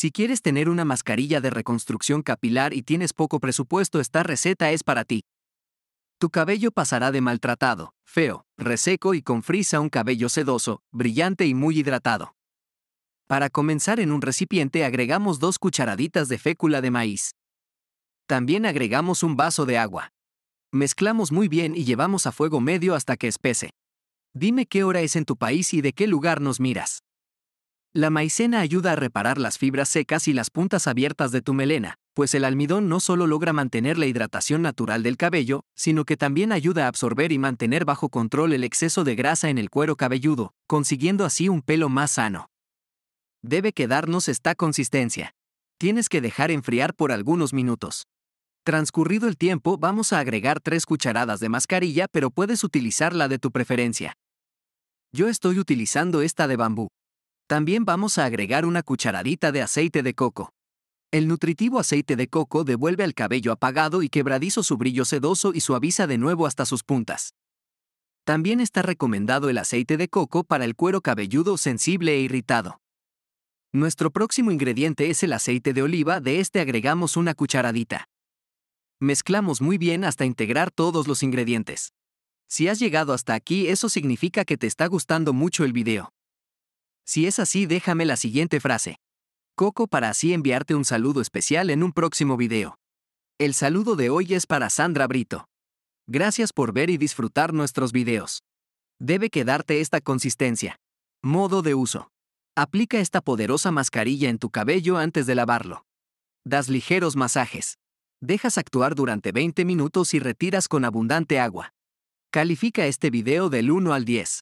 Si quieres tener una mascarilla de reconstrucción capilar y tienes poco presupuesto, esta receta es para ti. Tu cabello pasará de maltratado, feo, reseco y con frisa un cabello sedoso, brillante y muy hidratado. Para comenzar en un recipiente agregamos dos cucharaditas de fécula de maíz. También agregamos un vaso de agua. Mezclamos muy bien y llevamos a fuego medio hasta que espese. Dime qué hora es en tu país y de qué lugar nos miras. La maicena ayuda a reparar las fibras secas y las puntas abiertas de tu melena, pues el almidón no solo logra mantener la hidratación natural del cabello, sino que también ayuda a absorber y mantener bajo control el exceso de grasa en el cuero cabelludo, consiguiendo así un pelo más sano. Debe quedarnos esta consistencia. Tienes que dejar enfriar por algunos minutos. Transcurrido el tiempo vamos a agregar 3 cucharadas de mascarilla pero puedes utilizar la de tu preferencia. Yo estoy utilizando esta de bambú, también vamos a agregar una cucharadita de aceite de coco. El nutritivo aceite de coco devuelve al cabello apagado y quebradizo su brillo sedoso y suaviza de nuevo hasta sus puntas. También está recomendado el aceite de coco para el cuero cabelludo sensible e irritado. Nuestro próximo ingrediente es el aceite de oliva, de este agregamos una cucharadita. Mezclamos muy bien hasta integrar todos los ingredientes. Si has llegado hasta aquí, eso significa que te está gustando mucho el video. Si es así, déjame la siguiente frase. Coco para así enviarte un saludo especial en un próximo video. El saludo de hoy es para Sandra Brito. Gracias por ver y disfrutar nuestros videos. Debe quedarte esta consistencia. Modo de uso. Aplica esta poderosa mascarilla en tu cabello antes de lavarlo. Das ligeros masajes. Dejas actuar durante 20 minutos y retiras con abundante agua. Califica este video del 1 al 10.